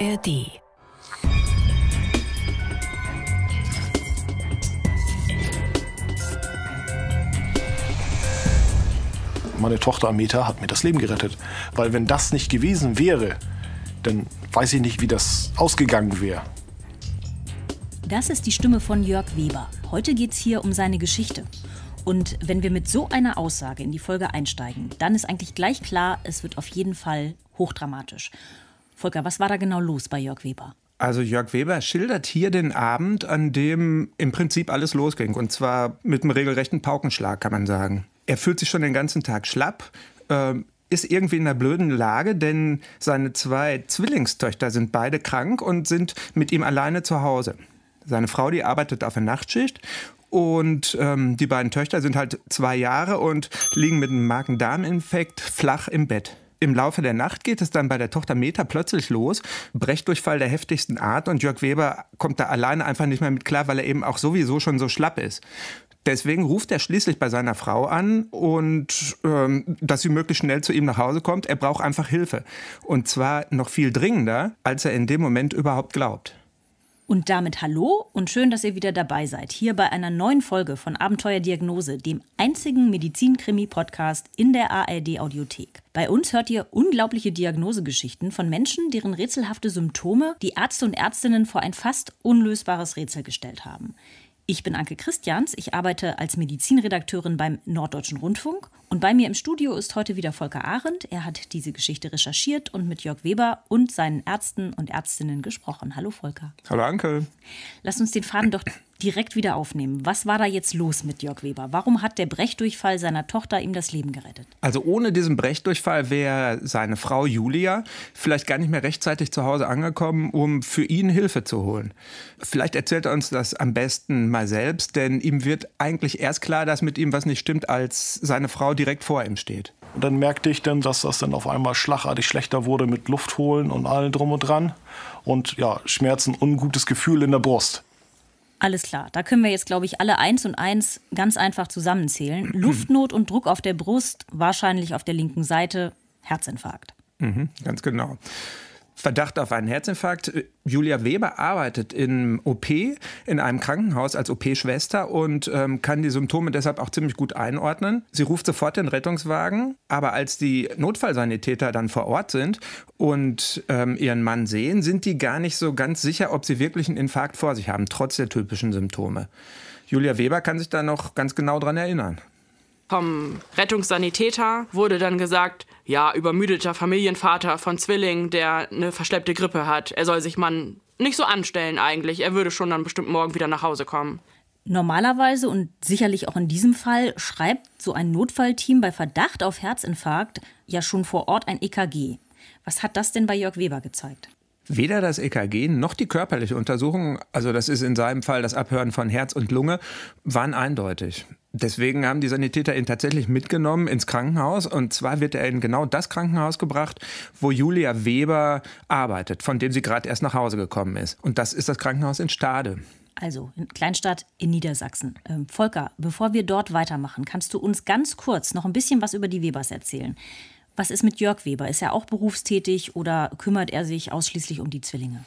ARD. Meine Tochter Ameta hat mir das Leben gerettet. Weil wenn das nicht gewesen wäre, dann weiß ich nicht, wie das ausgegangen wäre. Das ist die Stimme von Jörg Weber. Heute geht es hier um seine Geschichte. Und wenn wir mit so einer Aussage in die Folge einsteigen, dann ist eigentlich gleich klar, es wird auf jeden Fall hochdramatisch. Volker, was war da genau los bei Jörg Weber? Also Jörg Weber schildert hier den Abend, an dem im Prinzip alles losging. Und zwar mit einem regelrechten Paukenschlag, kann man sagen. Er fühlt sich schon den ganzen Tag schlapp. Äh, ist irgendwie in einer blöden Lage, denn seine zwei Zwillingstöchter sind beide krank und sind mit ihm alleine zu Hause. Seine Frau, die arbeitet auf der Nachtschicht und ähm, die beiden Töchter sind halt zwei Jahre und liegen mit einem Magen-Darm-Infekt flach im Bett im Laufe der Nacht geht es dann bei der Tochter Meta plötzlich los. Brechdurchfall der heftigsten Art und Jörg Weber kommt da alleine einfach nicht mehr mit klar, weil er eben auch sowieso schon so schlapp ist. Deswegen ruft er schließlich bei seiner Frau an und ähm, dass sie möglichst schnell zu ihm nach Hause kommt. Er braucht einfach Hilfe. Und zwar noch viel dringender, als er in dem Moment überhaupt glaubt. Und damit hallo und schön, dass ihr wieder dabei seid, hier bei einer neuen Folge von Abenteuerdiagnose, dem einzigen Medizinkrimi-Podcast in der ARD-Audiothek. Bei uns hört ihr unglaubliche Diagnosegeschichten von Menschen, deren rätselhafte Symptome die Ärzte und Ärztinnen vor ein fast unlösbares Rätsel gestellt haben. Ich bin Anke Christians, ich arbeite als Medizinredakteurin beim Norddeutschen Rundfunk und bei mir im Studio ist heute wieder Volker Arendt. Er hat diese Geschichte recherchiert und mit Jörg Weber und seinen Ärzten und Ärztinnen gesprochen. Hallo Volker. Hallo Anke. Lass uns den Faden doch direkt wieder aufnehmen. Was war da jetzt los mit Jörg Weber? Warum hat der Brechdurchfall seiner Tochter ihm das Leben gerettet? Also ohne diesen Brechdurchfall wäre seine Frau Julia vielleicht gar nicht mehr rechtzeitig zu Hause angekommen, um für ihn Hilfe zu holen. Vielleicht erzählt er uns das am besten mal selbst, denn ihm wird eigentlich erst klar, dass mit ihm was nicht stimmt, als seine Frau direkt vor ihm steht. Und dann merkte ich dann, dass das dann auf einmal schlagartig schlechter wurde mit Luft holen und allem drum und dran. Und ja, Schmerzen, ungutes Gefühl in der Brust. Alles klar, da können wir jetzt, glaube ich, alle eins und eins ganz einfach zusammenzählen. Luftnot und Druck auf der Brust, wahrscheinlich auf der linken Seite, Herzinfarkt. Mhm, ganz genau. Verdacht auf einen Herzinfarkt. Äh, Julia Weber arbeitet im OP in einem Krankenhaus als OP-Schwester und ähm, kann die Symptome deshalb auch ziemlich gut einordnen. Sie ruft sofort den Rettungswagen, aber als die Notfallsanitäter dann vor Ort sind und ähm, ihren Mann sehen, sind die gar nicht so ganz sicher, ob sie wirklich einen Infarkt vor sich haben, trotz der typischen Symptome. Julia Weber kann sich da noch ganz genau dran erinnern. Vom Rettungssanitäter wurde dann gesagt, ja, übermüdeter Familienvater von Zwillingen, der eine verschleppte Grippe hat. Er soll sich man nicht so anstellen eigentlich. Er würde schon dann bestimmt morgen wieder nach Hause kommen. Normalerweise und sicherlich auch in diesem Fall schreibt so ein Notfallteam bei Verdacht auf Herzinfarkt ja schon vor Ort ein EKG. Was hat das denn bei Jörg Weber gezeigt? weder das EKG noch die körperliche Untersuchung, also das ist in seinem Fall das Abhören von Herz und Lunge, waren eindeutig. Deswegen haben die Sanitäter ihn tatsächlich mitgenommen ins Krankenhaus. Und zwar wird er in genau das Krankenhaus gebracht, wo Julia Weber arbeitet, von dem sie gerade erst nach Hause gekommen ist. Und das ist das Krankenhaus in Stade. Also in Kleinstadt in Niedersachsen. Ähm, Volker, bevor wir dort weitermachen, kannst du uns ganz kurz noch ein bisschen was über die Webers erzählen. Was ist mit Jörg Weber? Ist er auch berufstätig oder kümmert er sich ausschließlich um die Zwillinge?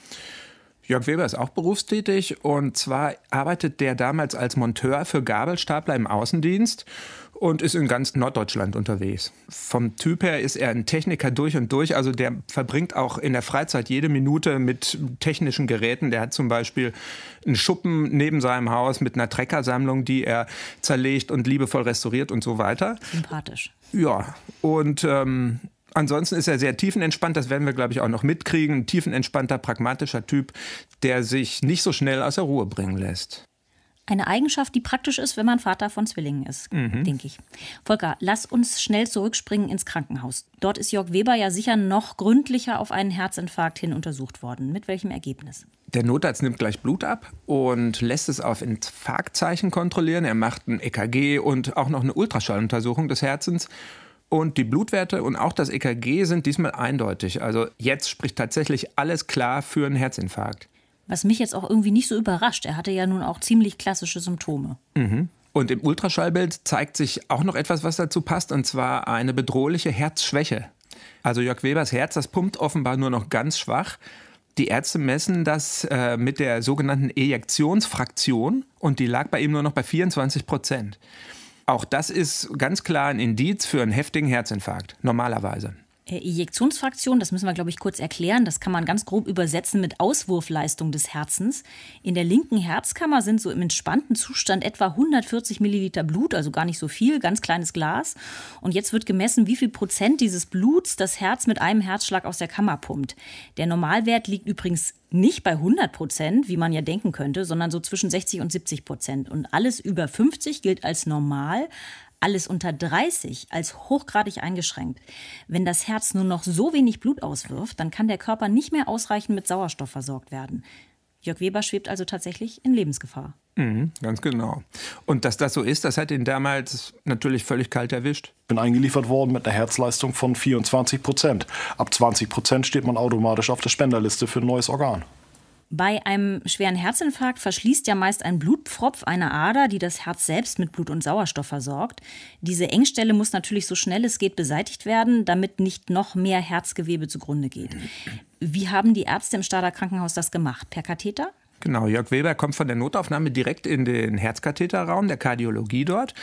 Jörg Weber ist auch berufstätig und zwar arbeitet der damals als Monteur für Gabelstapler im Außendienst und ist in ganz Norddeutschland unterwegs. Vom Typ her ist er ein Techniker durch und durch, also der verbringt auch in der Freizeit jede Minute mit technischen Geräten. Der hat zum Beispiel einen Schuppen neben seinem Haus mit einer Treckersammlung, die er zerlegt und liebevoll restauriert und so weiter. Sympathisch. Ja, und ähm, Ansonsten ist er sehr tiefenentspannt, das werden wir, glaube ich, auch noch mitkriegen. Ein tiefenentspannter, pragmatischer Typ, der sich nicht so schnell aus der Ruhe bringen lässt. Eine Eigenschaft, die praktisch ist, wenn man Vater von Zwillingen ist, mhm. denke ich. Volker, lass uns schnell zurückspringen ins Krankenhaus. Dort ist Jörg Weber ja sicher noch gründlicher auf einen Herzinfarkt hin untersucht worden. Mit welchem Ergebnis? Der Notarzt nimmt gleich Blut ab und lässt es auf Infarktzeichen kontrollieren. Er macht ein EKG und auch noch eine Ultraschalluntersuchung des Herzens und die Blutwerte und auch das EKG sind diesmal eindeutig. Also jetzt spricht tatsächlich alles klar für einen Herzinfarkt. Was mich jetzt auch irgendwie nicht so überrascht. Er hatte ja nun auch ziemlich klassische Symptome. Mhm. Und im Ultraschallbild zeigt sich auch noch etwas, was dazu passt, und zwar eine bedrohliche Herzschwäche. Also Jörg Webers Herz, das pumpt offenbar nur noch ganz schwach. Die Ärzte messen das äh, mit der sogenannten Ejektionsfraktion und die lag bei ihm nur noch bei 24 Prozent. Auch das ist ganz klar ein Indiz für einen heftigen Herzinfarkt, normalerweise. Äh, Ejektionsfraktion, das müssen wir, glaube ich, kurz erklären. Das kann man ganz grob übersetzen mit Auswurfleistung des Herzens. In der linken Herzkammer sind so im entspannten Zustand etwa 140 Milliliter Blut, also gar nicht so viel, ganz kleines Glas. Und jetzt wird gemessen, wie viel Prozent dieses Bluts das Herz mit einem Herzschlag aus der Kammer pumpt. Der Normalwert liegt übrigens nicht bei 100 Prozent, wie man ja denken könnte, sondern so zwischen 60 und 70 Prozent. Und alles über 50 gilt als normal alles unter 30 als hochgradig eingeschränkt. Wenn das Herz nur noch so wenig Blut auswirft, dann kann der Körper nicht mehr ausreichend mit Sauerstoff versorgt werden. Jörg Weber schwebt also tatsächlich in Lebensgefahr. Mhm, ganz genau. Und dass das so ist, das hat ihn damals natürlich völlig kalt erwischt. Bin eingeliefert worden mit einer Herzleistung von 24 Prozent. Ab 20 Prozent steht man automatisch auf der Spenderliste für ein neues Organ. Bei einem schweren Herzinfarkt verschließt ja meist ein Blutpfropf eine Ader, die das Herz selbst mit Blut und Sauerstoff versorgt. Diese Engstelle muss natürlich so schnell es geht beseitigt werden, damit nicht noch mehr Herzgewebe zugrunde geht. Wie haben die Ärzte im Stader Krankenhaus das gemacht? Per Katheter? Genau, Jörg Weber kommt von der Notaufnahme direkt in den Herzkatheterraum der Kardiologie dort.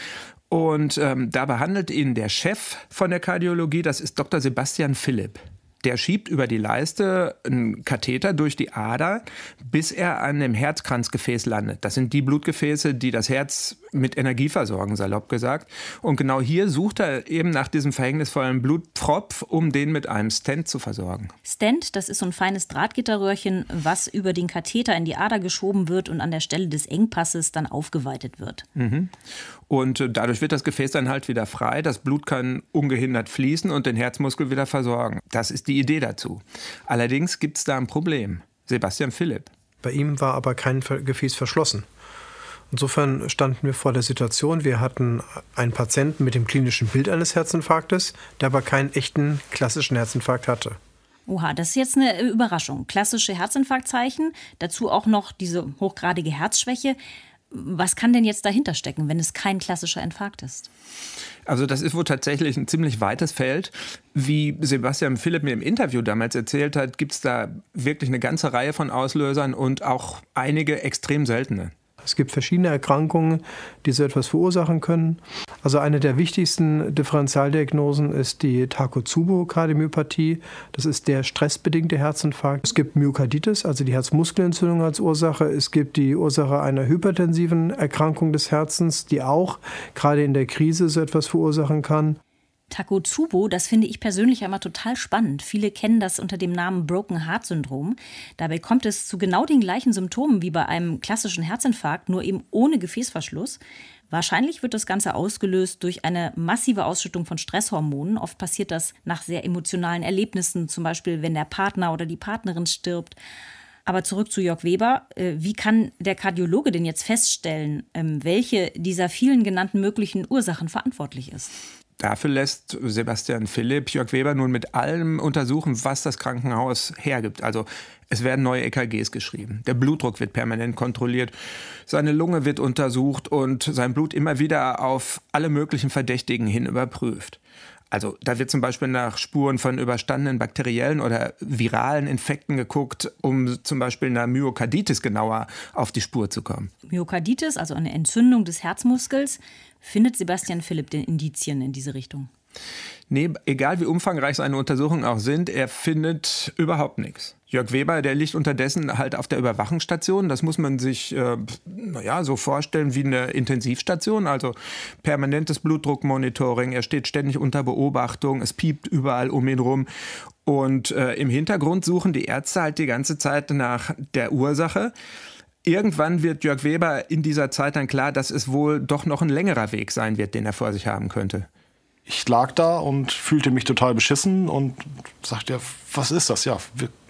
Und ähm, da behandelt ihn der Chef von der Kardiologie, das ist Dr. Sebastian Philipp. Der schiebt über die Leiste einen Katheter durch die Ader, bis er an dem Herzkranzgefäß landet. Das sind die Blutgefäße, die das Herz mit Energie versorgen, salopp gesagt. Und genau hier sucht er eben nach diesem verhängnisvollen Blutpfropf, um den mit einem Stent zu versorgen. Stent, das ist so ein feines Drahtgitterröhrchen, was über den Katheter in die Ader geschoben wird und an der Stelle des Engpasses dann aufgeweitet wird. Mhm. Und äh, dadurch wird das Gefäß dann halt wieder frei, das Blut kann ungehindert fließen und den Herzmuskel wieder versorgen. Das ist die Idee dazu. Allerdings gibt es da ein Problem. Sebastian Philipp. Bei ihm war aber kein Gefäß verschlossen. Insofern standen wir vor der Situation, wir hatten einen Patienten mit dem klinischen Bild eines Herzinfarktes, der aber keinen echten klassischen Herzinfarkt hatte. Oha, das ist jetzt eine Überraschung. Klassische Herzinfarktzeichen, dazu auch noch diese hochgradige Herzschwäche. Was kann denn jetzt dahinter stecken, wenn es kein klassischer Infarkt ist? Also das ist wohl tatsächlich ein ziemlich weites Feld. Wie Sebastian Philipp mir im Interview damals erzählt hat, gibt es da wirklich eine ganze Reihe von Auslösern und auch einige extrem seltene. Es gibt verschiedene Erkrankungen, die so etwas verursachen können. Also eine der wichtigsten Differentialdiagnosen ist die Takotsubo-Kardiomyopathie. Das ist der stressbedingte Herzinfarkt. Es gibt Myokarditis, also die Herzmuskelentzündung als Ursache. Es gibt die Ursache einer hypertensiven Erkrankung des Herzens, die auch gerade in der Krise so etwas verursachen kann. Takotsubo, das finde ich persönlich einmal total spannend. Viele kennen das unter dem Namen Broken Heart Syndrom. Dabei kommt es zu genau den gleichen Symptomen wie bei einem klassischen Herzinfarkt, nur eben ohne Gefäßverschluss. Wahrscheinlich wird das Ganze ausgelöst durch eine massive Ausschüttung von Stresshormonen. Oft passiert das nach sehr emotionalen Erlebnissen, zum Beispiel wenn der Partner oder die Partnerin stirbt. Aber zurück zu Jörg Weber. Äh, wie kann der Kardiologe denn jetzt feststellen, ähm, welche dieser vielen genannten möglichen Ursachen verantwortlich ist? Dafür lässt Sebastian Philipp Jörg Weber nun mit allem untersuchen, was das Krankenhaus hergibt. Also es werden neue EKGs geschrieben. Der Blutdruck wird permanent kontrolliert. Seine Lunge wird untersucht und sein Blut immer wieder auf alle möglichen Verdächtigen hin überprüft. Also da wird zum Beispiel nach Spuren von überstandenen bakteriellen oder viralen Infekten geguckt, um zum Beispiel einer Myokarditis genauer auf die Spur zu kommen. Myokarditis, also eine Entzündung des Herzmuskels, findet Sebastian Philipp den Indizien in diese Richtung? Nee, egal wie umfangreich seine Untersuchungen auch sind, er findet überhaupt nichts. Jörg Weber, der liegt unterdessen halt auf der Überwachungsstation. Das muss man sich äh, naja, so vorstellen wie eine Intensivstation, also permanentes Blutdruckmonitoring. Er steht ständig unter Beobachtung, es piept überall um ihn rum. Und äh, im Hintergrund suchen die Ärzte halt die ganze Zeit nach der Ursache. Irgendwann wird Jörg Weber in dieser Zeit dann klar, dass es wohl doch noch ein längerer Weg sein wird, den er vor sich haben könnte ich lag da und fühlte mich total beschissen und sagte, ja, was ist das? Ja,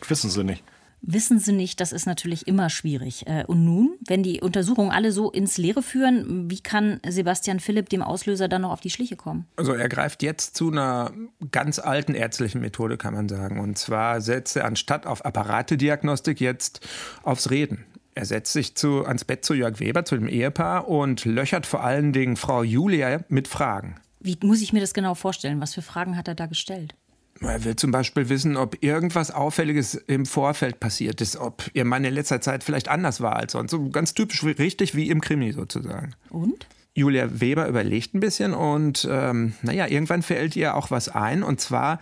wissen Sie nicht. Wissen Sie nicht, das ist natürlich immer schwierig. Äh, und nun, wenn die Untersuchungen alle so ins Leere führen, wie kann Sebastian Philipp dem Auslöser dann noch auf die Schliche kommen? Also er greift jetzt zu einer ganz alten ärztlichen Methode, kann man sagen. Und zwar setzt er anstatt auf Apparatediagnostik jetzt aufs Reden. Er setzt sich zu, ans Bett zu Jörg Weber, zu dem Ehepaar, und löchert vor allen Dingen Frau Julia mit Fragen. Wie muss ich mir das genau vorstellen? Was für Fragen hat er da gestellt? Er will zum Beispiel wissen, ob irgendwas Auffälliges im Vorfeld passiert ist, ob ihr Mann in letzter Zeit vielleicht anders war als sonst. So ganz typisch richtig wie im Krimi sozusagen. Und? Julia Weber überlegt ein bisschen und ähm, naja, irgendwann fällt ihr auch was ein. Und zwar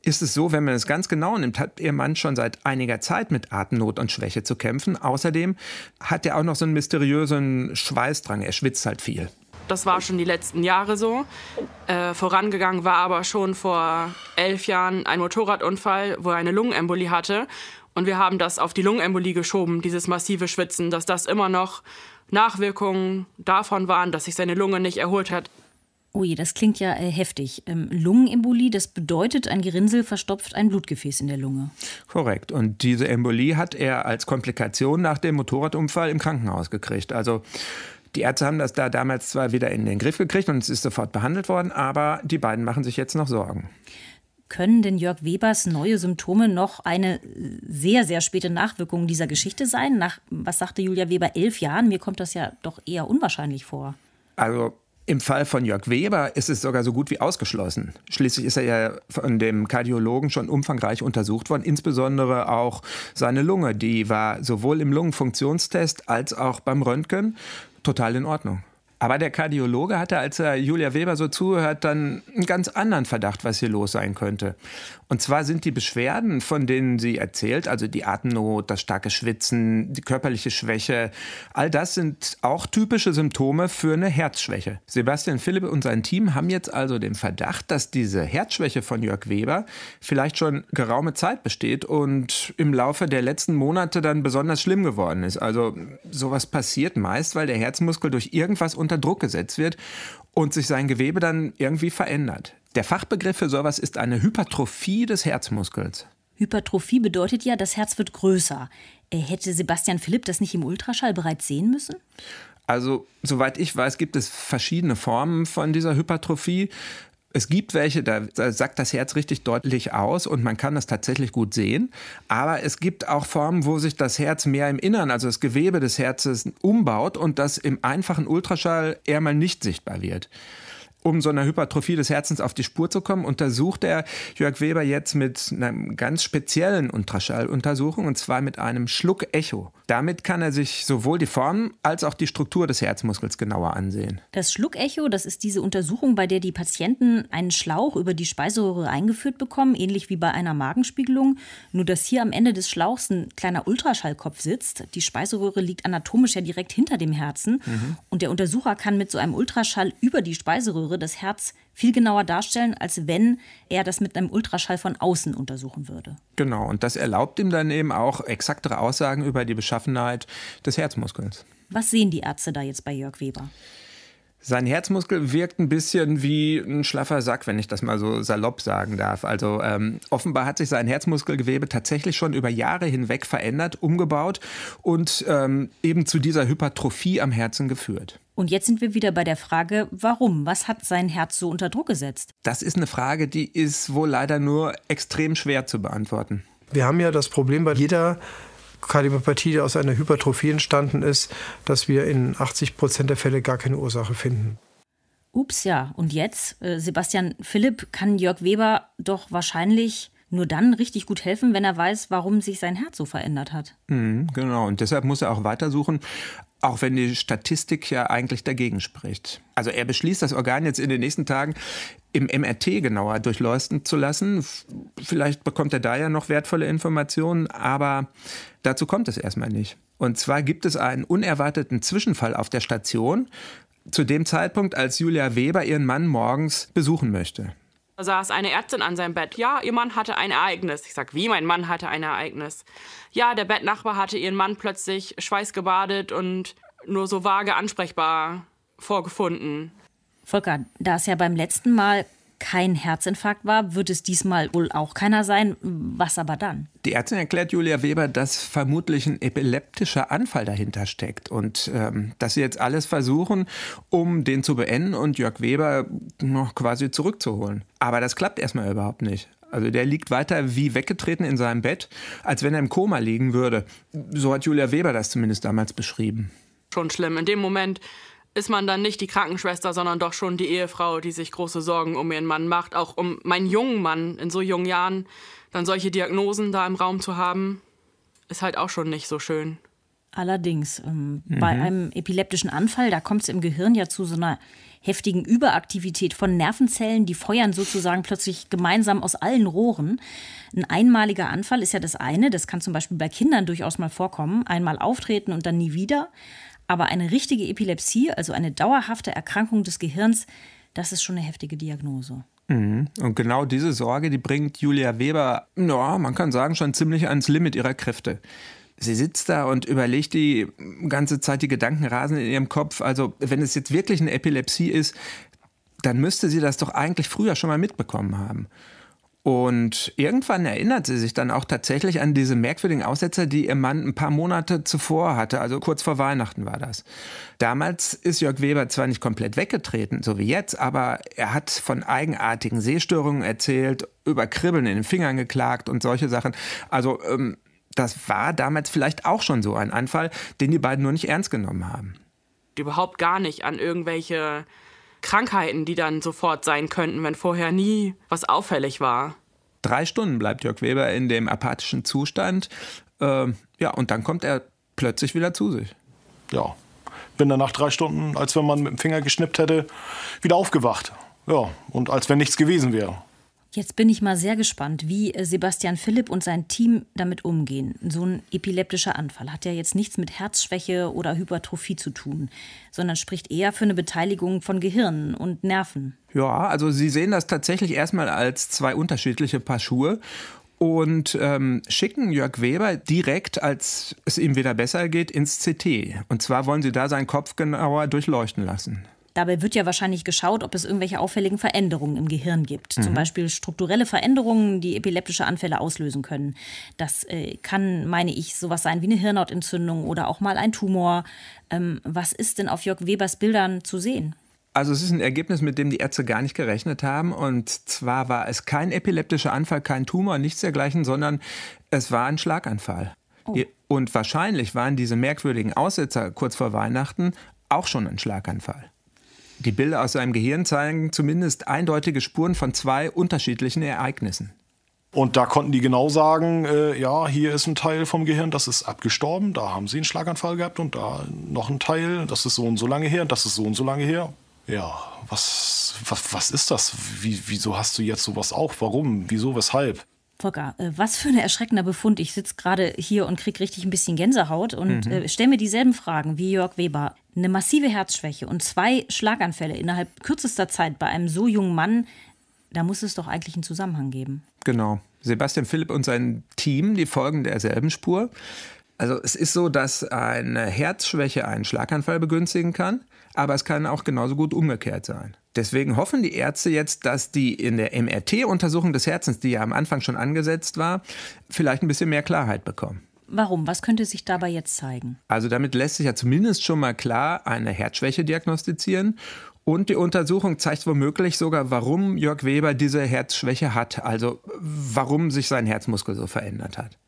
ist es so, wenn man es ganz genau nimmt, hat ihr Mann schon seit einiger Zeit mit Atemnot und Schwäche zu kämpfen. Außerdem hat er auch noch so einen mysteriösen Schweißdrang. Er schwitzt halt viel. Das war schon die letzten Jahre so. Äh, vorangegangen war aber schon vor elf Jahren ein Motorradunfall, wo er eine Lungenembolie hatte. Und wir haben das auf die Lungenembolie geschoben, dieses massive Schwitzen, dass das immer noch Nachwirkungen davon waren, dass sich seine Lunge nicht erholt hat. Ui, das klingt ja äh, heftig. Ähm, Lungenembolie, das bedeutet, ein Gerinnsel verstopft ein Blutgefäß in der Lunge. Korrekt. Und diese Embolie hat er als Komplikation nach dem Motorradunfall im Krankenhaus gekriegt. Also die Ärzte haben das da damals zwar wieder in den Griff gekriegt und es ist sofort behandelt worden, aber die beiden machen sich jetzt noch Sorgen. Können denn Jörg Webers neue Symptome noch eine sehr, sehr späte Nachwirkung dieser Geschichte sein? Nach, was sagte Julia Weber, elf Jahren? Mir kommt das ja doch eher unwahrscheinlich vor. Also im Fall von Jörg Weber ist es sogar so gut wie ausgeschlossen. Schließlich ist er ja von dem Kardiologen schon umfangreich untersucht worden, insbesondere auch seine Lunge. Die war sowohl im Lungenfunktionstest als auch beim Röntgen total in Ordnung. Aber der Kardiologe hatte, als er Julia Weber so zuhört, dann einen ganz anderen Verdacht, was hier los sein könnte. Und zwar sind die Beschwerden, von denen sie erzählt, also die Atemnot, das starke Schwitzen, die körperliche Schwäche, all das sind auch typische Symptome für eine Herzschwäche. Sebastian Philipp und sein Team haben jetzt also den Verdacht, dass diese Herzschwäche von Jörg Weber vielleicht schon geraume Zeit besteht und im Laufe der letzten Monate dann besonders schlimm geworden ist. Also sowas passiert meist, weil der Herzmuskel durch irgendwas unter unter Druck gesetzt wird und sich sein Gewebe dann irgendwie verändert. Der Fachbegriff für sowas ist eine Hypertrophie des Herzmuskels. Hypertrophie bedeutet ja, das Herz wird größer. Äh, hätte Sebastian Philipp das nicht im Ultraschall bereits sehen müssen? Also, soweit ich weiß, gibt es verschiedene Formen von dieser Hypertrophie. Es gibt welche, da sagt das Herz richtig deutlich aus und man kann das tatsächlich gut sehen. Aber es gibt auch Formen, wo sich das Herz mehr im Innern, also das Gewebe des Herzens, umbaut und das im einfachen Ultraschall eher mal nicht sichtbar wird um so einer Hypertrophie des Herzens auf die Spur zu kommen, untersucht er Jörg Weber jetzt mit einer ganz speziellen Ultraschalluntersuchung und zwar mit einem Schluckecho. Damit kann er sich sowohl die Form als auch die Struktur des Herzmuskels genauer ansehen. Das Schluckecho, das ist diese Untersuchung, bei der die Patienten einen Schlauch über die Speiseröhre eingeführt bekommen, ähnlich wie bei einer Magenspiegelung, nur dass hier am Ende des Schlauchs ein kleiner Ultraschallkopf sitzt. Die Speiseröhre liegt anatomisch ja direkt hinter dem Herzen mhm. und der Untersucher kann mit so einem Ultraschall über die Speiseröhre Röhre das Herz viel genauer darstellen, als wenn er das mit einem Ultraschall von außen untersuchen würde. Genau, und das erlaubt ihm dann eben auch exaktere Aussagen über die Beschaffenheit des Herzmuskels. Was sehen die Ärzte da jetzt bei Jörg Weber? Sein Herzmuskel wirkt ein bisschen wie ein schlaffer Sack, wenn ich das mal so salopp sagen darf. Also ähm, offenbar hat sich sein Herzmuskelgewebe tatsächlich schon über Jahre hinweg verändert, umgebaut und ähm, eben zu dieser Hypertrophie am Herzen geführt. Und jetzt sind wir wieder bei der Frage, warum? Was hat sein Herz so unter Druck gesetzt? Das ist eine Frage, die ist wohl leider nur extrem schwer zu beantworten. Wir haben ja das Problem bei jeder Kardiopathie, die aus einer Hypertrophie entstanden ist, dass wir in 80 Prozent der Fälle gar keine Ursache finden. Ups, ja. Und jetzt, äh, Sebastian Philipp, kann Jörg Weber doch wahrscheinlich nur dann richtig gut helfen, wenn er weiß, warum sich sein Herz so verändert hat. Mhm, genau, und deshalb muss er auch weitersuchen. Auch wenn die Statistik ja eigentlich dagegen spricht. Also er beschließt, das Organ jetzt in den nächsten Tagen im MRT genauer durchleuchten zu lassen. Vielleicht bekommt er da ja noch wertvolle Informationen, aber dazu kommt es erstmal nicht. Und zwar gibt es einen unerwarteten Zwischenfall auf der Station zu dem Zeitpunkt, als Julia Weber ihren Mann morgens besuchen möchte saß eine Ärztin an seinem Bett. Ja, ihr Mann hatte ein Ereignis. Ich sag, wie mein Mann hatte ein Ereignis? Ja, der Bettnachbar hatte ihren Mann plötzlich schweißgebadet und nur so vage ansprechbar vorgefunden. Volker, da es ja beim letzten Mal kein Herzinfarkt war, wird es diesmal wohl auch keiner sein. Was aber dann? Die Ärztin erklärt Julia Weber, dass vermutlich ein epileptischer Anfall dahinter steckt und ähm, dass sie jetzt alles versuchen, um den zu beenden und Jörg Weber noch quasi zurückzuholen. Aber das klappt erstmal überhaupt nicht. Also der liegt weiter wie weggetreten in seinem Bett, als wenn er im Koma liegen würde. So hat Julia Weber das zumindest damals beschrieben. Schon schlimm. In dem Moment ist man dann nicht die Krankenschwester, sondern doch schon die Ehefrau, die sich große Sorgen um ihren Mann macht, auch um meinen jungen Mann in so jungen Jahren, dann solche Diagnosen da im Raum zu haben, ist halt auch schon nicht so schön. Allerdings, ähm, mhm. bei einem epileptischen Anfall, da kommt es im Gehirn ja zu so einer heftigen Überaktivität von Nervenzellen, die feuern sozusagen plötzlich gemeinsam aus allen Rohren. Ein einmaliger Anfall ist ja das eine, das kann zum Beispiel bei Kindern durchaus mal vorkommen, einmal auftreten und dann nie wieder. Aber eine richtige Epilepsie, also eine dauerhafte Erkrankung des Gehirns, das ist schon eine heftige Diagnose. Mhm. Und genau diese Sorge, die bringt Julia Weber, ja, man kann sagen, schon ziemlich ans Limit ihrer Kräfte. Sie sitzt da und überlegt die ganze Zeit, die Gedanken rasen in ihrem Kopf. Also, wenn es jetzt wirklich eine Epilepsie ist, dann müsste sie das doch eigentlich früher schon mal mitbekommen haben. Und irgendwann erinnert sie sich dann auch tatsächlich an diese merkwürdigen Aussetzer, die ihr Mann ein paar Monate zuvor hatte, also kurz vor Weihnachten war das. Damals ist Jörg Weber zwar nicht komplett weggetreten, so wie jetzt, aber er hat von eigenartigen Sehstörungen erzählt, über Kribbeln in den Fingern geklagt und solche Sachen. Also ähm, das war damals vielleicht auch schon so ein Anfall, den die beiden nur nicht ernst genommen haben. Überhaupt gar nicht an irgendwelche Krankheiten, die dann sofort sein könnten, wenn vorher nie was auffällig war. Drei Stunden bleibt Jörg Weber in dem apathischen Zustand. Ähm, ja, und dann kommt er plötzlich wieder zu sich. Ja, bin dann nach drei Stunden, als wenn man mit dem Finger geschnippt hätte, wieder aufgewacht. Ja, und als wenn nichts gewesen wäre. Jetzt bin ich mal sehr gespannt, wie äh, Sebastian Philipp und sein Team damit umgehen. So ein epileptischer Anfall hat ja jetzt nichts mit Herzschwäche oder Hypertrophie zu tun, sondern spricht eher für eine Beteiligung von Gehirn und Nerven. Ja, also Sie sehen das tatsächlich erstmal als zwei unterschiedliche Paar Schuhe und ähm, schicken Jörg Weber direkt, als es ihm wieder besser geht, ins CT. Und zwar wollen sie da seinen Kopf genauer durchleuchten lassen. Dabei wird ja wahrscheinlich geschaut, ob es irgendwelche auffälligen Veränderungen im Gehirn gibt. Mhm. Zum Beispiel strukturelle Veränderungen, die epileptische Anfälle auslösen können. Das äh, kann, meine ich, sowas sein wie eine Hirnhautentzündung oder auch mal ein Tumor. Ähm, was ist denn auf Jörg Webers Bildern zu sehen? Also es ist ein Ergebnis, mit dem die Ärzte gar nicht gerechnet haben. Und zwar war es kein epileptischer Anfall, kein Tumor, nichts dergleichen, sondern es war ein Schlaganfall. Oh. Und wahrscheinlich waren diese merkwürdigen Aussetzer kurz vor Weihnachten auch schon ein Schlaganfall. Die Bilder aus seinem Gehirn zeigen zumindest eindeutige Spuren von zwei unterschiedlichen Ereignissen. Und da konnten die genau sagen, äh, ja, hier ist ein Teil vom Gehirn, das ist abgestorben, da haben sie einen Schlaganfall gehabt und da noch ein Teil, das ist so und so lange her, das ist so und so lange her. Ja, was, was, was ist das? Wie, wieso hast du jetzt sowas auch? Warum? Wieso? Weshalb? Volker, äh, was für ein erschreckender Befund. Ich sitze gerade hier und kriege richtig ein bisschen Gänsehaut und mhm. Äh, stelle mir dieselben Fragen wie Jörg Weber. Eine massive Herzschwäche und zwei Schlaganfälle innerhalb kürzester Zeit bei einem so jungen Mann, da muss es doch eigentlich einen Zusammenhang geben. Genau. Sebastian Philipp und sein Team, die folgen derselben Spur. Also es ist so, dass eine Herzschwäche einen Schlaganfall begünstigen kann, aber es kann auch genauso gut umgekehrt sein. Deswegen hoffen die Ärzte jetzt, dass die in der MRT-Untersuchung des Herzens, die ja am Anfang schon angesetzt war, vielleicht ein bisschen mehr Klarheit bekommen. Warum? Was könnte sich dabei jetzt zeigen? Also damit lässt sich ja zumindest schon mal klar eine Herzschwäche diagnostizieren. Und die Untersuchung zeigt womöglich sogar, warum Jörg Weber diese Herzschwäche hat, also warum sich sein Herzmuskel so verändert hat.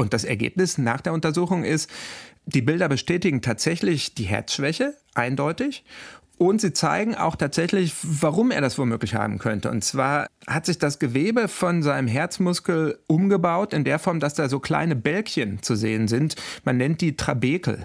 Und das Ergebnis nach der Untersuchung ist, die Bilder bestätigen tatsächlich die Herzschwäche, eindeutig. Und sie zeigen auch tatsächlich, warum er das womöglich haben könnte. Und zwar hat sich das Gewebe von seinem Herzmuskel umgebaut in der Form, dass da so kleine Bälkchen zu sehen sind. Man nennt die Trabekel.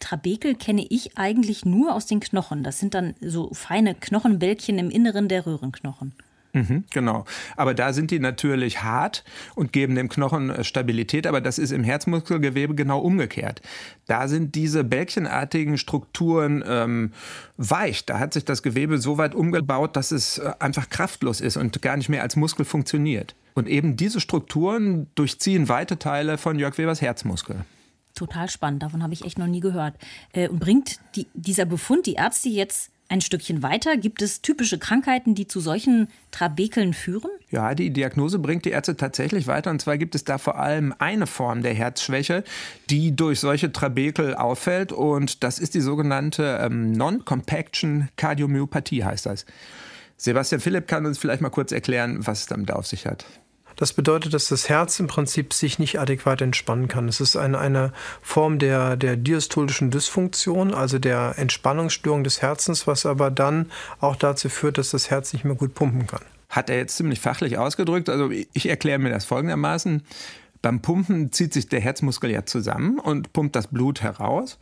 Trabekel kenne ich eigentlich nur aus den Knochen. Das sind dann so feine Knochenbälkchen im Inneren der Röhrenknochen. Mhm, genau. Aber da sind die natürlich hart und geben dem Knochen äh, Stabilität, aber das ist im Herzmuskelgewebe genau umgekehrt. Da sind diese bällchenartigen Strukturen ähm, weich. Da hat sich das Gewebe so weit umgebaut, dass es äh, einfach kraftlos ist und gar nicht mehr als Muskel funktioniert. Und eben diese Strukturen durchziehen weite Teile von Jörg Webers Herzmuskel. Total spannend, davon habe ich echt noch nie gehört. Äh, und bringt die, dieser Befund die Ärzte jetzt ein Stückchen weiter, gibt es typische Krankheiten, die zu solchen Trabekeln führen? Ja, die Diagnose bringt die Ärzte tatsächlich weiter. Und zwar gibt es da vor allem eine Form der Herzschwäche, die durch solche Trabekel auffällt. Und das ist die sogenannte ähm, Non-Compaction Kardiomyopathie, heißt das. Sebastian Philipp kann uns vielleicht mal kurz erklären, was es damit auf sich hat. Das bedeutet, dass das Herz im Prinzip sich nicht adäquat entspannen kann. Es ist eine, eine Form der, der diastolischen Dysfunktion, also der Entspannungsstörung des Herzens, was aber dann auch dazu führt, dass das Herz nicht mehr gut pumpen kann. Hat er jetzt ziemlich fachlich ausgedrückt. Also ich erkläre mir das folgendermaßen. Beim Pumpen zieht sich der Herzmuskel ja zusammen und pumpt das Blut heraus.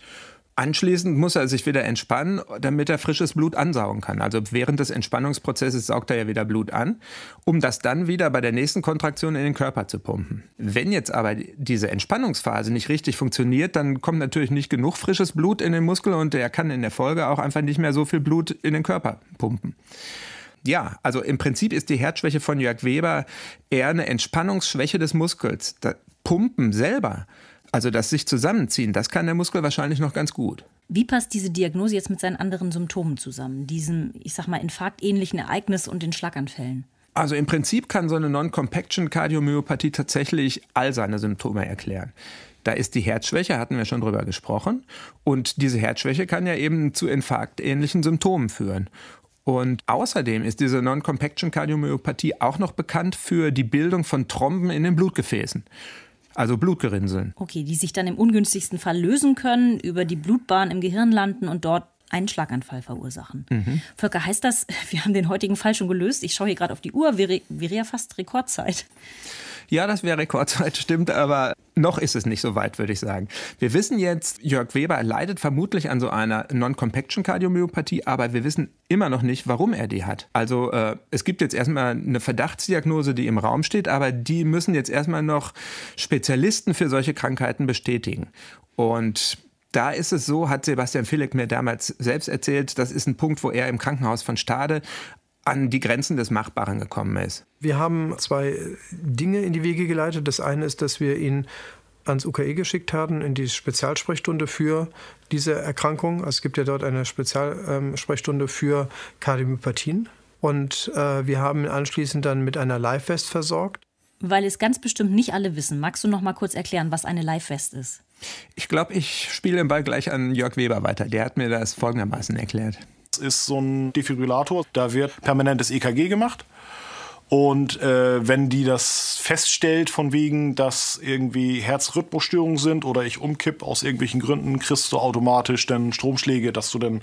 Anschließend muss er sich wieder entspannen, damit er frisches Blut ansaugen kann. Also während des Entspannungsprozesses saugt er ja wieder Blut an, um das dann wieder bei der nächsten Kontraktion in den Körper zu pumpen. Wenn jetzt aber diese Entspannungsphase nicht richtig funktioniert, dann kommt natürlich nicht genug frisches Blut in den Muskel und er kann in der Folge auch einfach nicht mehr so viel Blut in den Körper pumpen. Ja, also im Prinzip ist die Herzschwäche von Jörg Weber eher eine Entspannungsschwäche des Muskels. Das Pumpen selber also das sich zusammenziehen, das kann der Muskel wahrscheinlich noch ganz gut. Wie passt diese Diagnose jetzt mit seinen anderen Symptomen zusammen, diesem, ich sag mal, infarktähnlichen Ereignis und den Schlaganfällen? Also im Prinzip kann so eine Non-Compaction-Kardiomyopathie tatsächlich all seine Symptome erklären. Da ist die Herzschwäche, hatten wir schon drüber gesprochen. Und diese Herzschwäche kann ja eben zu infarktähnlichen Symptomen führen. Und außerdem ist diese Non-Compaction-Kardiomyopathie auch noch bekannt für die Bildung von Tromben in den Blutgefäßen also Blutgerinnseln. Okay, die sich dann im ungünstigsten Fall lösen können, über die Blutbahn im Gehirn landen und dort einen Schlaganfall verursachen. Mhm. Volker, heißt das, wir haben den heutigen Fall schon gelöst? Ich schaue hier gerade auf die Uhr, wäre, wäre ja fast Rekordzeit. Ja, das wäre Rekordzeit, stimmt, aber noch ist es nicht so weit, würde ich sagen. Wir wissen jetzt, Jörg Weber leidet vermutlich an so einer Non-Compaction-Kardiomyopathie, aber wir wissen immer noch nicht, warum er die hat. Also äh, es gibt jetzt erstmal eine Verdachtsdiagnose, die im Raum steht, aber die müssen jetzt erstmal noch Spezialisten für solche Krankheiten bestätigen. Und da ist es so, hat Sebastian Philipp mir damals selbst erzählt, das ist ein Punkt, wo er im Krankenhaus von Stade an die Grenzen des Machbaren gekommen ist. Wir haben zwei Dinge in die Wege geleitet. Das eine ist, dass wir ihn ans UKE geschickt haben, in die Spezialsprechstunde für diese Erkrankung. Also es gibt ja dort eine Spezialsprechstunde für Kardiomyopathien. Und äh, wir haben ihn anschließend dann mit einer Live-West versorgt. Weil es ganz bestimmt nicht alle wissen, magst du noch mal kurz erklären, was eine Live-West ist? Ich glaube, ich spiele den Ball gleich an Jörg Weber weiter. Der hat mir das folgendermaßen erklärt. Es ist so ein Defibrillator, da wird permanentes EKG gemacht. Und äh, wenn die das feststellt, von wegen, dass irgendwie Herzrhythmusstörungen sind oder ich umkipp aus irgendwelchen Gründen, kriegst du automatisch dann Stromschläge, dass du dann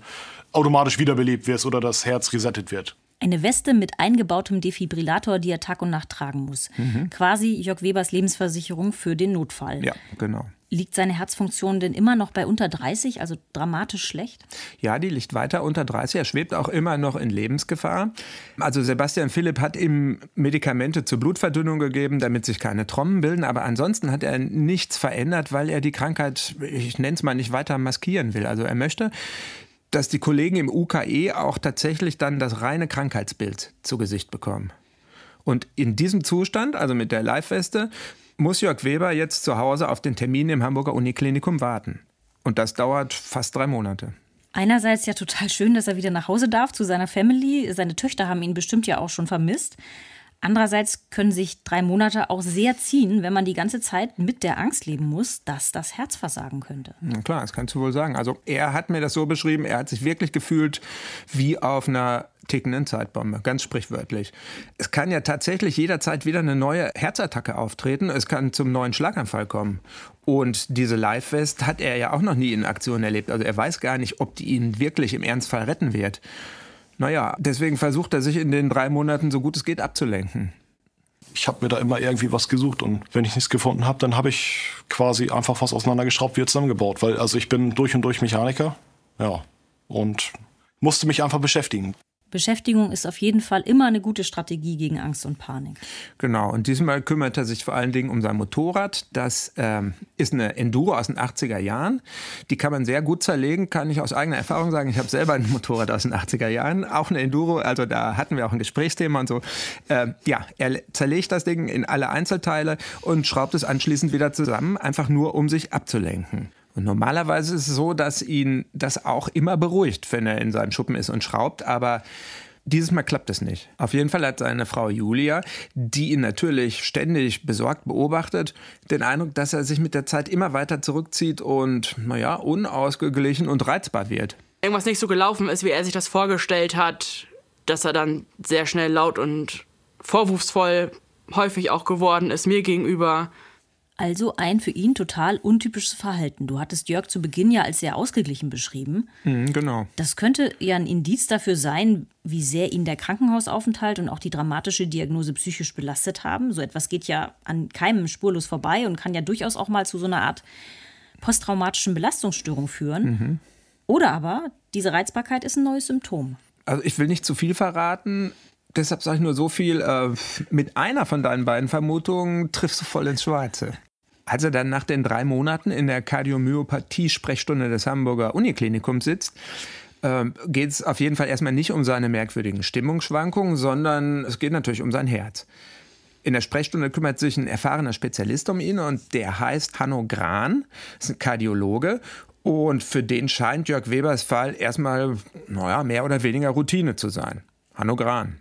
automatisch wiederbelebt wirst oder das Herz resettet wird. Eine Weste mit eingebautem Defibrillator, die er Tag und Nacht tragen muss. Mhm. Quasi Jörg Webers Lebensversicherung für den Notfall. Ja, genau. Liegt seine Herzfunktion denn immer noch bei unter 30, also dramatisch schlecht? Ja, die liegt weiter unter 30. Er schwebt auch immer noch in Lebensgefahr. Also Sebastian Philipp hat ihm Medikamente zur Blutverdünnung gegeben, damit sich keine Trommen bilden. Aber ansonsten hat er nichts verändert, weil er die Krankheit, ich nenne es mal, nicht weiter maskieren will. Also er möchte, dass die Kollegen im UKE auch tatsächlich dann das reine Krankheitsbild zu Gesicht bekommen. Und in diesem Zustand, also mit der Live-Weste, muss Jörg Weber jetzt zu Hause auf den Termin im Hamburger Uniklinikum warten. Und das dauert fast drei Monate. Einerseits ja total schön, dass er wieder nach Hause darf zu seiner Family. Seine Töchter haben ihn bestimmt ja auch schon vermisst. Andererseits können sich drei Monate auch sehr ziehen, wenn man die ganze Zeit mit der Angst leben muss, dass das Herz versagen könnte. Na klar, das kannst du wohl sagen. Also er hat mir das so beschrieben, er hat sich wirklich gefühlt wie auf einer tickenden Zeitbombe, ganz sprichwörtlich. Es kann ja tatsächlich jederzeit wieder eine neue Herzattacke auftreten, es kann zum neuen Schlaganfall kommen. Und diese Live-Vest hat er ja auch noch nie in Aktion erlebt. Also er weiß gar nicht, ob die ihn wirklich im Ernstfall retten wird. Naja, deswegen versucht er sich in den drei Monaten so gut es geht abzulenken ich habe mir da immer irgendwie was gesucht und wenn ich nichts gefunden habe, dann habe ich quasi einfach was auseinandergeschraubt, wieder zusammengebaut, weil also ich bin durch und durch Mechaniker, ja, und musste mich einfach beschäftigen. Beschäftigung ist auf jeden Fall immer eine gute Strategie gegen Angst und Panik. Genau, und diesmal kümmert er sich vor allen Dingen um sein Motorrad. Das ähm, ist eine Enduro aus den 80er Jahren. Die kann man sehr gut zerlegen, kann ich aus eigener Erfahrung sagen. Ich habe selber ein Motorrad aus den 80er Jahren, auch eine Enduro, also da hatten wir auch ein Gesprächsthema und so. Ähm, ja, er zerlegt das Ding in alle Einzelteile und schraubt es anschließend wieder zusammen, einfach nur um sich abzulenken. Und normalerweise ist es so, dass ihn das auch immer beruhigt, wenn er in seinem Schuppen ist und schraubt, aber dieses Mal klappt es nicht. Auf jeden Fall hat seine Frau Julia, die ihn natürlich ständig besorgt beobachtet, den Eindruck, dass er sich mit der Zeit immer weiter zurückzieht und, naja, unausgeglichen und reizbar wird. Irgendwas nicht so gelaufen ist, wie er sich das vorgestellt hat, dass er dann sehr schnell laut und vorwurfsvoll häufig auch geworden ist mir gegenüber. Also ein für ihn total untypisches Verhalten. Du hattest Jörg zu Beginn ja als sehr ausgeglichen beschrieben. Mhm, genau. Das könnte ja ein Indiz dafür sein, wie sehr ihn der Krankenhausaufenthalt und auch die dramatische Diagnose psychisch belastet haben. So etwas geht ja an keinem spurlos vorbei und kann ja durchaus auch mal zu so einer Art posttraumatischen Belastungsstörung führen. Mhm. Oder aber diese Reizbarkeit ist ein neues Symptom. Also ich will nicht zu viel verraten. Deshalb sage ich nur so viel, äh, mit einer von deinen beiden Vermutungen triffst du voll ins Schwarze als er dann nach den drei Monaten in der Kardiomyopathie-Sprechstunde des Hamburger Uniklinikums sitzt, ähm, geht es auf jeden Fall erstmal nicht um seine merkwürdigen Stimmungsschwankungen, sondern es geht natürlich um sein Herz. In der Sprechstunde kümmert sich ein erfahrener Spezialist um ihn und der heißt Hanno Gran, ist ein Kardiologe und für den scheint Jörg Webers Fall erstmal, naja, mehr oder weniger Routine zu sein. Hanno Gran.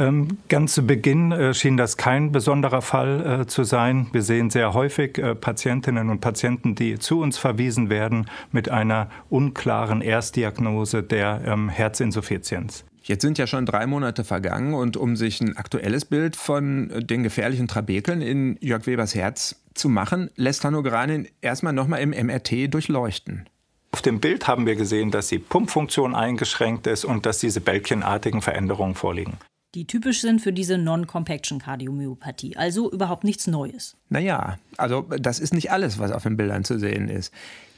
Ähm, ganz zu Beginn äh, schien das kein besonderer Fall äh, zu sein. Wir sehen sehr häufig äh, Patientinnen und Patienten, die zu uns verwiesen werden mit einer unklaren Erstdiagnose der ähm, Herzinsuffizienz. Jetzt sind ja schon drei Monate vergangen und um sich ein aktuelles Bild von den gefährlichen Trabekeln in Jörg Webers Herz zu machen, lässt Hanogranin erstmal nochmal im MRT durchleuchten. Auf dem Bild haben wir gesehen, dass die Pumpfunktion eingeschränkt ist und dass diese bälkchenartigen Veränderungen vorliegen die typisch sind für diese Non-Compaction-Kardiomyopathie. Also überhaupt nichts Neues. Naja, also das ist nicht alles, was auf den Bildern zu sehen ist.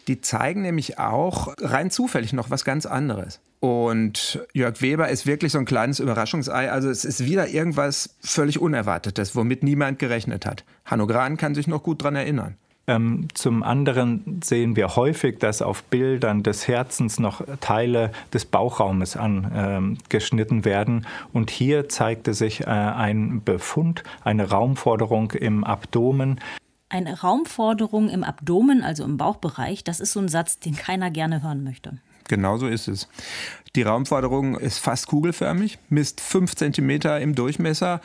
Die zeigen nämlich auch rein zufällig noch was ganz anderes. Und Jörg Weber ist wirklich so ein kleines Überraschungsei. Also es ist wieder irgendwas völlig Unerwartetes, womit niemand gerechnet hat. Hanno Gran kann sich noch gut daran erinnern. Ähm, zum anderen sehen wir häufig, dass auf Bildern des Herzens noch Teile des Bauchraumes angeschnitten ähm, werden. Und hier zeigte sich äh, ein Befund, eine Raumforderung im Abdomen. Eine Raumforderung im Abdomen, also im Bauchbereich, das ist so ein Satz, den keiner gerne hören möchte. Genau so ist es. Die Raumforderung ist fast kugelförmig, misst 5 cm im Durchmesser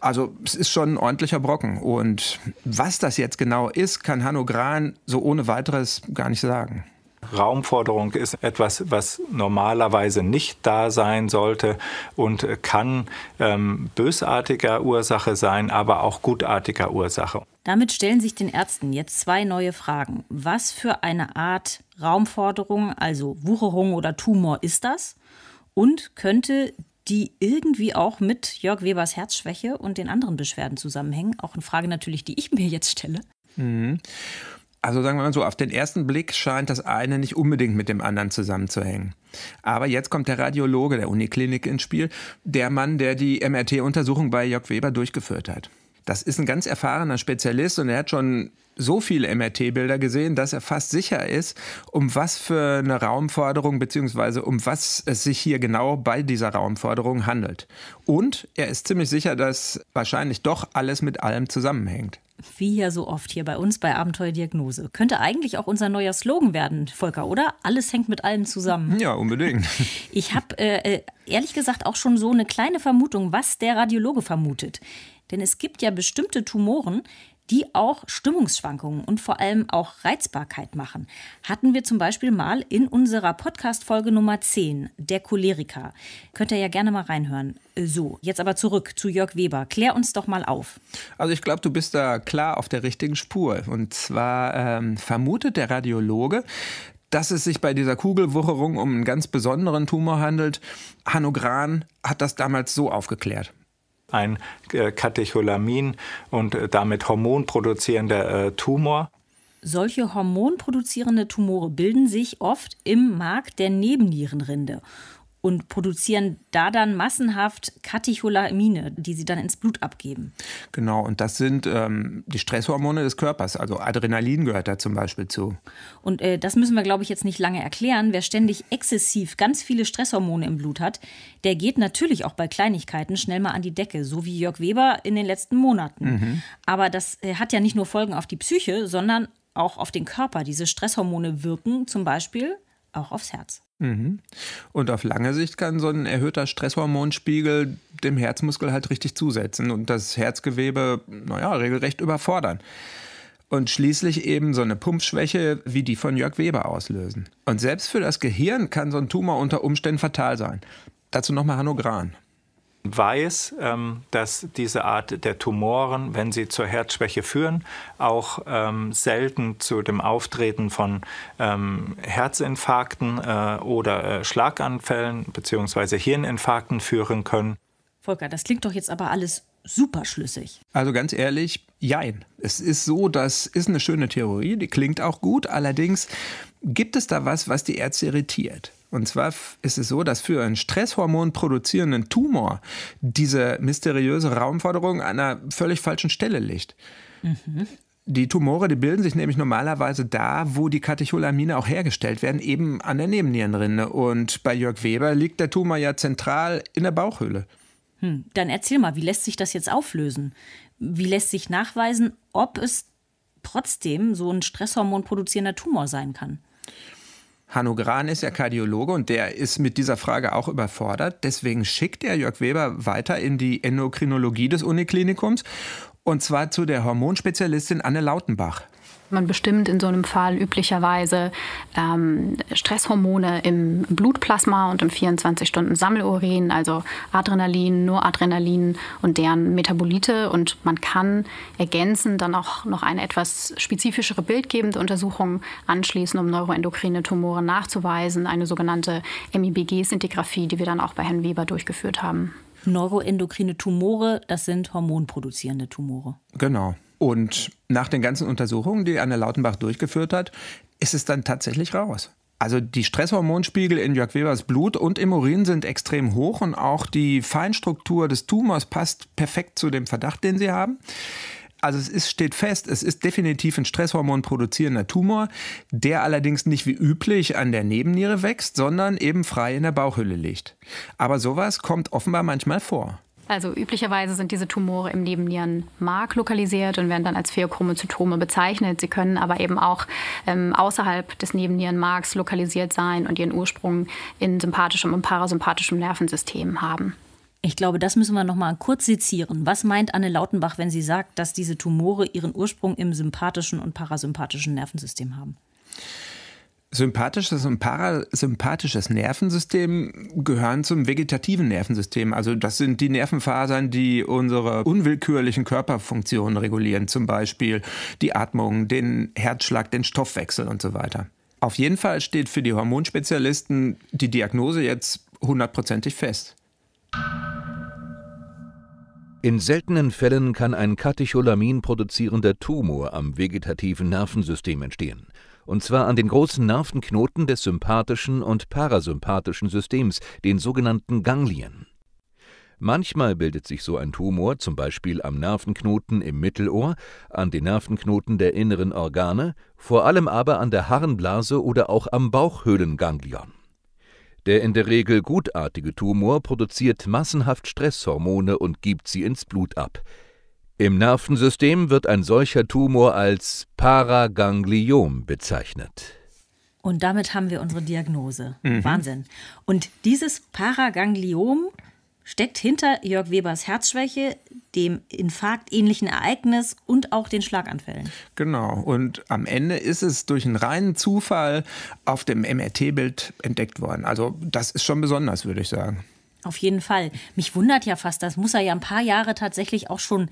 also es ist schon ein ordentlicher Brocken. Und was das jetzt genau ist, kann Hanno Gran so ohne weiteres gar nicht sagen. Raumforderung ist etwas, was normalerweise nicht da sein sollte und kann ähm, bösartiger Ursache sein, aber auch gutartiger Ursache. Damit stellen sich den Ärzten jetzt zwei neue Fragen. Was für eine Art Raumforderung, also Wucherung oder Tumor ist das? Und könnte die irgendwie auch mit Jörg Webers Herzschwäche und den anderen Beschwerden zusammenhängen. Auch eine Frage natürlich, die ich mir jetzt stelle. Mhm. Also sagen wir mal so, auf den ersten Blick scheint das eine nicht unbedingt mit dem anderen zusammenzuhängen. Aber jetzt kommt der Radiologe der Uniklinik ins Spiel, der Mann, der die MRT-Untersuchung bei Jörg Weber durchgeführt hat. Das ist ein ganz erfahrener Spezialist und er hat schon so viele MRT-Bilder gesehen, dass er fast sicher ist, um was für eine Raumforderung bzw. um was es sich hier genau bei dieser Raumforderung handelt. Und er ist ziemlich sicher, dass wahrscheinlich doch alles mit allem zusammenhängt. Wie ja so oft hier bei uns bei Abenteuerdiagnose. Könnte eigentlich auch unser neuer Slogan werden, Volker, oder? Alles hängt mit allem zusammen. Ja, unbedingt. Ich habe äh, äh, ehrlich gesagt auch schon so eine kleine Vermutung, was der Radiologe vermutet. Denn es gibt ja bestimmte Tumoren, die auch Stimmungsschwankungen und vor allem auch Reizbarkeit machen. Hatten wir zum Beispiel mal in unserer Podcast-Folge Nummer 10, der Choleriker. Könnt ihr ja gerne mal reinhören. Äh, so, jetzt aber zurück zu Jörg Weber. Klär uns doch mal auf. Also ich glaube, du bist da klar auf der richtigen Spur. Und zwar ähm, vermutet der Radiologe, dass es sich bei dieser Kugelwucherung um einen ganz besonderen Tumor handelt. Hanno Gran hat das damals so aufgeklärt ein Katecholamin äh, und äh, damit hormonproduzierender äh, Tumor. Solche hormonproduzierende Tumore bilden sich oft im Mark der Nebennierenrinde und produzieren da dann massenhaft Katecholamine, die sie dann ins Blut abgeben. Genau, und das sind ähm, die Stresshormone des Körpers. Also Adrenalin gehört da zum Beispiel zu. Und äh, das müssen wir, glaube ich, jetzt nicht lange erklären. Wer ständig exzessiv ganz viele Stresshormone im Blut hat, der geht natürlich auch bei Kleinigkeiten schnell mal an die Decke, so wie Jörg Weber in den letzten Monaten. Mhm. Aber das äh, hat ja nicht nur Folgen auf die Psyche, sondern auch auf den Körper. Diese Stresshormone wirken zum Beispiel auch aufs Herz. Mhm. Und auf lange Sicht kann so ein erhöhter Stresshormonspiegel dem Herzmuskel halt richtig zusetzen und das Herzgewebe, naja, regelrecht überfordern. Und schließlich eben so eine Pumpschwäche wie die von Jörg Weber auslösen. Und selbst für das Gehirn kann so ein Tumor unter Umständen fatal sein. Dazu nochmal Hanogran weiß, ähm, dass diese Art der Tumoren, wenn sie zur Herzschwäche führen, auch ähm, selten zu dem Auftreten von ähm, Herzinfarkten äh, oder äh, Schlaganfällen bzw. Hirninfarkten führen können. Volker, das klingt doch jetzt aber alles super schlüssig. Also ganz ehrlich, jein. Es ist so, das ist eine schöne Theorie, die klingt auch gut. Allerdings gibt es da was, was die Ärzte irritiert. Und zwar ist es so, dass für einen Stresshormon produzierenden Tumor diese mysteriöse Raumforderung an einer völlig falschen Stelle liegt. Mhm. Die Tumore, die bilden sich nämlich normalerweise da, wo die Katecholamine auch hergestellt werden, eben an der Nebennierenrinde. Und bei Jörg Weber liegt der Tumor ja zentral in der Bauchhöhle. Hm, dann erzähl mal, wie lässt sich das jetzt auflösen? Wie lässt sich nachweisen, ob es trotzdem so ein Stresshormon produzierender Tumor sein kann? Hanno Gran ist ja Kardiologe und der ist mit dieser Frage auch überfordert. Deswegen schickt er Jörg Weber weiter in die Endokrinologie des Uniklinikums und zwar zu der Hormonspezialistin Anne Lautenbach. Man bestimmt in so einem Fall üblicherweise ähm, Stresshormone im Blutplasma und im 24-Stunden-Sammelurin, also Adrenalin, Noradrenalin und deren Metabolite. Und man kann ergänzend dann auch noch eine etwas spezifischere bildgebende Untersuchung anschließen, um neuroendokrine Tumore nachzuweisen, eine sogenannte MIBG-Sintigraphie, die wir dann auch bei Herrn Weber durchgeführt haben. Neuroendokrine Tumore, das sind hormonproduzierende Tumore. Genau. Und nach den ganzen Untersuchungen, die Anne Lautenbach durchgeführt hat, ist es dann tatsächlich raus. Also die Stresshormonspiegel in Jörg Webers Blut und im Urin sind extrem hoch und auch die Feinstruktur des Tumors passt perfekt zu dem Verdacht, den sie haben. Also es ist, steht fest, es ist definitiv ein Stresshormon produzierender Tumor, der allerdings nicht wie üblich an der Nebenniere wächst, sondern eben frei in der Bauchhülle liegt. Aber sowas kommt offenbar manchmal vor. Also üblicherweise sind diese Tumore im Nebennierenmark lokalisiert und werden dann als Pheochromozytome bezeichnet. Sie können aber eben auch ähm, außerhalb des Nebennierenmarks lokalisiert sein und ihren Ursprung in sympathischem und parasympathischem Nervensystem haben. Ich glaube, das müssen wir noch mal kurz sezieren. Was meint Anne Lautenbach, wenn sie sagt, dass diese Tumore ihren Ursprung im sympathischen und parasympathischen Nervensystem haben? sympathisches und parasympathisches Nervensystem gehören zum vegetativen Nervensystem. Also das sind die Nervenfasern, die unsere unwillkürlichen Körperfunktionen regulieren, zum Beispiel die Atmung, den Herzschlag, den Stoffwechsel und so weiter. Auf jeden Fall steht für die Hormonspezialisten die Diagnose jetzt hundertprozentig fest. In seltenen Fällen kann ein Katecholamin produzierender Tumor am vegetativen Nervensystem entstehen und zwar an den großen Nervenknoten des sympathischen und parasympathischen Systems, den sogenannten Ganglien. Manchmal bildet sich so ein Tumor zum Beispiel am Nervenknoten im Mittelohr, an den Nervenknoten der inneren Organe, vor allem aber an der Harnblase oder auch am Bauchhöhlenganglion. Der in der Regel gutartige Tumor produziert massenhaft Stresshormone und gibt sie ins Blut ab. Im Nervensystem wird ein solcher Tumor als Paragangliom bezeichnet. Und damit haben wir unsere Diagnose. Mhm. Wahnsinn. Und dieses Paragangliom steckt hinter Jörg Webers Herzschwäche, dem infarktähnlichen Ereignis und auch den Schlaganfällen. Genau. Und am Ende ist es durch einen reinen Zufall auf dem MRT-Bild entdeckt worden. Also das ist schon besonders, würde ich sagen. Auf jeden Fall. Mich wundert ja fast, das muss er ja ein paar Jahre tatsächlich auch schon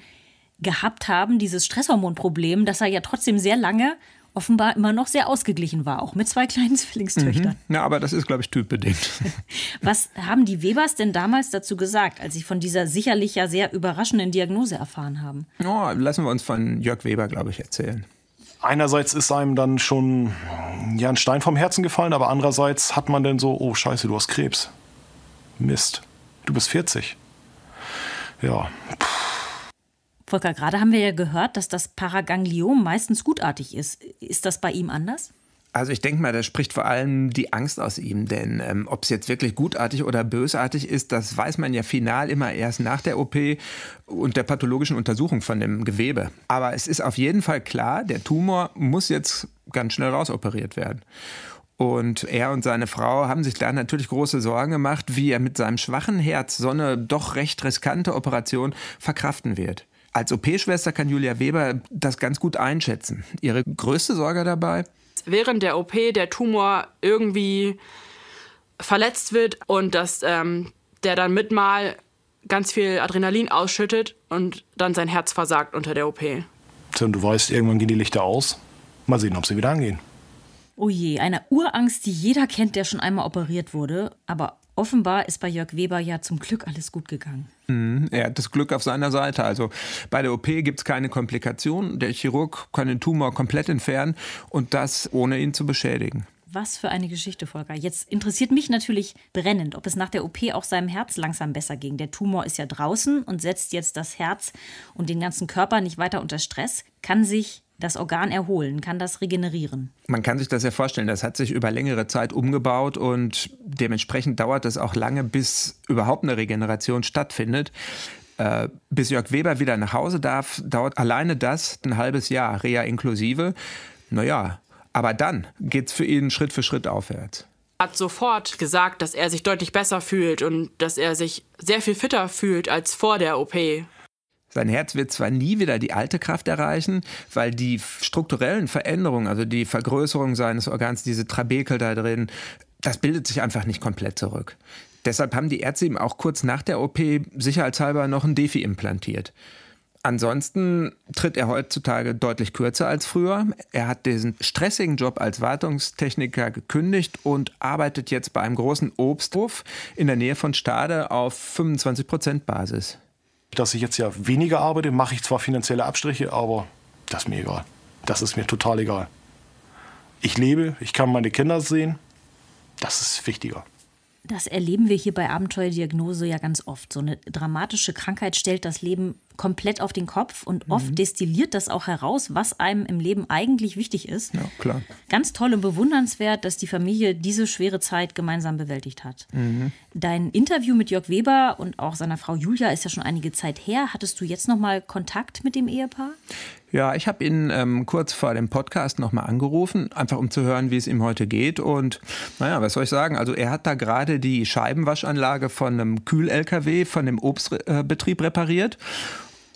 gehabt haben, dieses Stresshormonproblem, dass er ja trotzdem sehr lange offenbar immer noch sehr ausgeglichen war, auch mit zwei kleinen Zwillingstöchtern. Mhm. Ja, aber das ist, glaube ich, typbedingt. Was haben die Webers denn damals dazu gesagt, als sie von dieser sicherlich ja sehr überraschenden Diagnose erfahren haben? Ja, lassen wir uns von Jörg Weber, glaube ich, erzählen. Einerseits ist einem dann schon ja, ein Stein vom Herzen gefallen, aber andererseits hat man dann so, oh scheiße, du hast Krebs. Mist, du bist 40. Ja, Puh Volker, gerade haben wir ja gehört, dass das Paragangliom meistens gutartig ist. Ist das bei ihm anders? Also ich denke mal, da spricht vor allem die Angst aus ihm, denn ähm, ob es jetzt wirklich gutartig oder bösartig ist, das weiß man ja final immer erst nach der OP und der pathologischen Untersuchung von dem Gewebe. Aber es ist auf jeden Fall klar, der Tumor muss jetzt ganz schnell rausoperiert werden. Und er und seine Frau haben sich da natürlich große Sorgen gemacht, wie er mit seinem schwachen Herz so eine doch recht riskante Operation verkraften wird. Als OP-Schwester kann Julia Weber das ganz gut einschätzen. Ihre größte Sorge dabei? Während der OP der Tumor irgendwie verletzt wird und dass ähm, der dann mit mal ganz viel Adrenalin ausschüttet und dann sein Herz versagt unter der OP. Und du weißt, irgendwann gehen die Lichter aus. Mal sehen, ob sie wieder angehen. Oh je, eine Urangst, die jeder kennt, der schon einmal operiert wurde. Aber Offenbar ist bei Jörg Weber ja zum Glück alles gut gegangen. Mhm, er hat das Glück auf seiner Seite. Also bei der OP gibt es keine Komplikationen. Der Chirurg kann den Tumor komplett entfernen und das ohne ihn zu beschädigen. Was für eine Geschichte, Volker. Jetzt interessiert mich natürlich brennend, ob es nach der OP auch seinem Herz langsam besser ging. Der Tumor ist ja draußen und setzt jetzt das Herz und den ganzen Körper nicht weiter unter Stress. Kann sich das Organ erholen, kann das regenerieren. Man kann sich das ja vorstellen, das hat sich über längere Zeit umgebaut und dementsprechend dauert es auch lange, bis überhaupt eine Regeneration stattfindet. Äh, bis Jörg Weber wieder nach Hause darf, dauert alleine das ein halbes Jahr, Reha inklusive. Naja, aber dann geht es für ihn Schritt für Schritt aufwärts hat sofort gesagt, dass er sich deutlich besser fühlt und dass er sich sehr viel fitter fühlt als vor der OP. Sein Herz wird zwar nie wieder die alte Kraft erreichen, weil die strukturellen Veränderungen, also die Vergrößerung seines Organs, diese Trabekel da drin, das bildet sich einfach nicht komplett zurück. Deshalb haben die Ärzte ihm auch kurz nach der OP sicherheitshalber noch ein Defi implantiert. Ansonsten tritt er heutzutage deutlich kürzer als früher. Er hat diesen stressigen Job als Wartungstechniker gekündigt und arbeitet jetzt bei einem großen Obsthof in der Nähe von Stade auf 25 Prozent Basis. Dass ich jetzt ja weniger arbeite, mache ich zwar finanzielle Abstriche, aber das ist mir egal. Das ist mir total egal. Ich lebe, ich kann meine Kinder sehen. Das ist wichtiger. Das erleben wir hier bei Abenteuerdiagnose ja ganz oft. So eine dramatische Krankheit stellt das Leben komplett auf den Kopf und mhm. oft destilliert das auch heraus, was einem im Leben eigentlich wichtig ist. Ja, klar. Ganz toll und bewundernswert, dass die Familie diese schwere Zeit gemeinsam bewältigt hat. Mhm. Dein Interview mit Jörg Weber und auch seiner Frau Julia ist ja schon einige Zeit her. Hattest du jetzt nochmal Kontakt mit dem Ehepaar? Ja, ich habe ihn ähm, kurz vor dem Podcast nochmal angerufen, einfach um zu hören, wie es ihm heute geht. Und naja, was soll ich sagen? Also er hat da gerade die Scheibenwaschanlage von einem Kühl-LKW, von dem Obstbetrieb repariert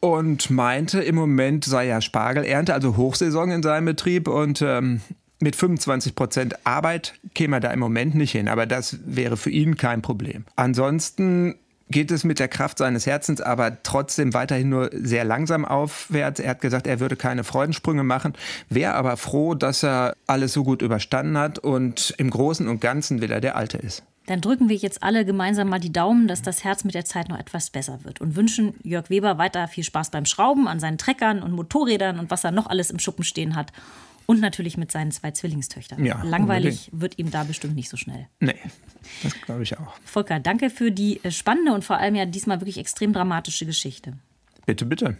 und meinte, im Moment sei ja Spargelernte, also Hochsaison in seinem Betrieb und ähm, mit 25 Prozent Arbeit käme er da im Moment nicht hin, aber das wäre für ihn kein Problem. Ansonsten geht es mit der Kraft seines Herzens aber trotzdem weiterhin nur sehr langsam aufwärts. Er hat gesagt, er würde keine Freudensprünge machen, wäre aber froh, dass er alles so gut überstanden hat und im Großen und Ganzen wieder der Alte ist dann drücken wir jetzt alle gemeinsam mal die Daumen, dass das Herz mit der Zeit noch etwas besser wird und wünschen Jörg Weber weiter viel Spaß beim Schrauben an seinen Treckern und Motorrädern und was er noch alles im Schuppen stehen hat. Und natürlich mit seinen zwei Zwillingstöchtern. Ja, Langweilig unbedingt. wird ihm da bestimmt nicht so schnell. Nee, das glaube ich auch. Volker, danke für die äh, spannende und vor allem ja diesmal wirklich extrem dramatische Geschichte. Bitte, bitte.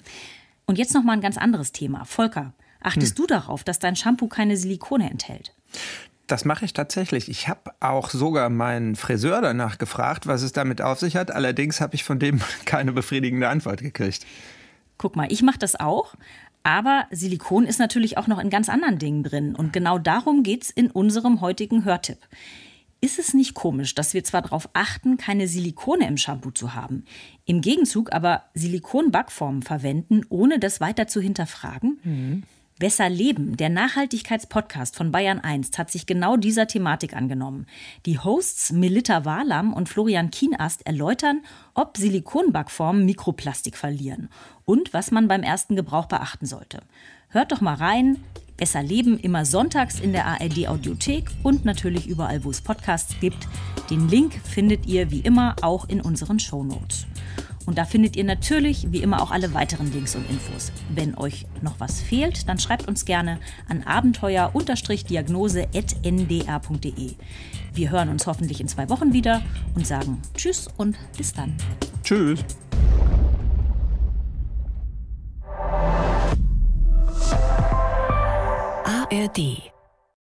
Und jetzt nochmal ein ganz anderes Thema. Volker, achtest hm. du darauf, dass dein Shampoo keine Silikone enthält? Das mache ich tatsächlich. Ich habe auch sogar meinen Friseur danach gefragt, was es damit auf sich hat. Allerdings habe ich von dem keine befriedigende Antwort gekriegt. Guck mal, ich mache das auch. Aber Silikon ist natürlich auch noch in ganz anderen Dingen drin. Und genau darum geht es in unserem heutigen Hörtipp. Ist es nicht komisch, dass wir zwar darauf achten, keine Silikone im Shampoo zu haben, im Gegenzug aber Silikonbackformen verwenden, ohne das weiter zu hinterfragen? Mhm. Besser Leben, der Nachhaltigkeitspodcast von Bayern 1, hat sich genau dieser Thematik angenommen. Die Hosts Melita Walam und Florian Kienast erläutern, ob Silikonbackformen Mikroplastik verlieren und was man beim ersten Gebrauch beachten sollte. Hört doch mal rein. Besser Leben immer sonntags in der ARD Audiothek und natürlich überall, wo es Podcasts gibt. Den Link findet ihr wie immer auch in unseren Shownotes. Und da findet ihr natürlich wie immer auch alle weiteren Links und Infos. Wenn euch noch was fehlt, dann schreibt uns gerne an abenteuer-diagnose.ndr.de. Wir hören uns hoffentlich in zwei Wochen wieder und sagen Tschüss und bis dann. Tschüss. ARD